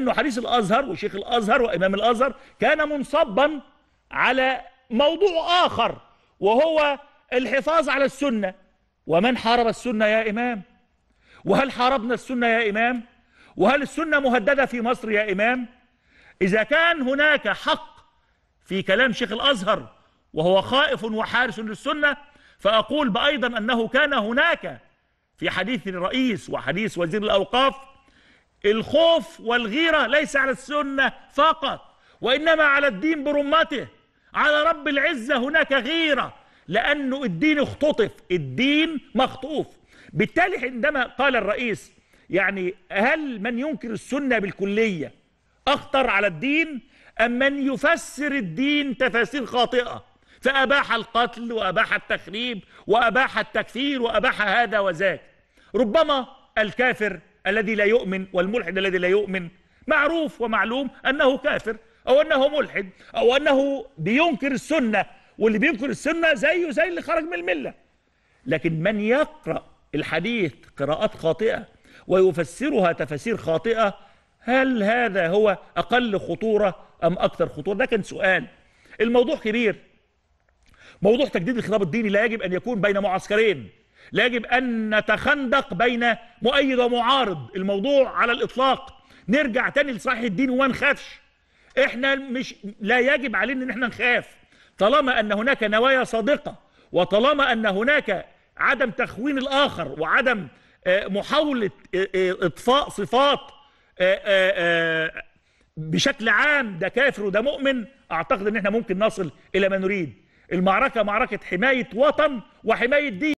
أنه حديث الأزهر وشيخ الأزهر وإمام الأزهر كان منصبا على موضوع آخر وهو الحفاظ على السنة ومن حارب السنة يا إمام وهل حاربنا السنة يا إمام وهل السنة مهددة في مصر يا إمام إذا كان هناك حق في كلام شيخ الأزهر وهو خائف وحارس للسنة فأقول بأيضا أنه كان هناك في حديث الرئيس وحديث وزير الأوقاف الخوف والغيرة ليس على السنة فقط وإنما على الدين برمته على رب العزة هناك غيرة لأنه الدين اختطف الدين مخطوف بالتالي عندما قال الرئيس يعني هل من ينكر السنة بالكلية أخطر على الدين أم من يفسر الدين تفاسير خاطئة فأباح القتل وأباح التخريب وأباح التكفير وأباح هذا وذاك ربما الكافر الذي لا يؤمن والملحد الذي لا يؤمن معروف ومعلوم أنه كافر أو أنه ملحد أو أنه بينكر السنة واللي بينكر السنة زيه زي اللي خرج من الملة لكن من يقرأ الحديث قراءات خاطئة ويفسرها تفسير خاطئة هل هذا هو أقل خطورة أم أكثر خطورة ده كان سؤال الموضوع كبير موضوع تجديد الخطاب الديني لا يجب أن يكون بين معسكرين لا يجب أن نتخندق بين مؤيد ومعارض الموضوع على الإطلاق نرجع تاني لصحيح الدين وما نخافش احنا مش لا يجب علينا ان احنا نخاف طالما ان هناك نوايا صادقة وطالما ان هناك عدم تخوين الاخر وعدم آه، محاولة آه، آه، اطفاء صفات بشكل عام ده كافر وده مؤمن اعتقد ان احنا ممكن نصل الى ما نريد المعركة معركة حماية وطن وحماية دين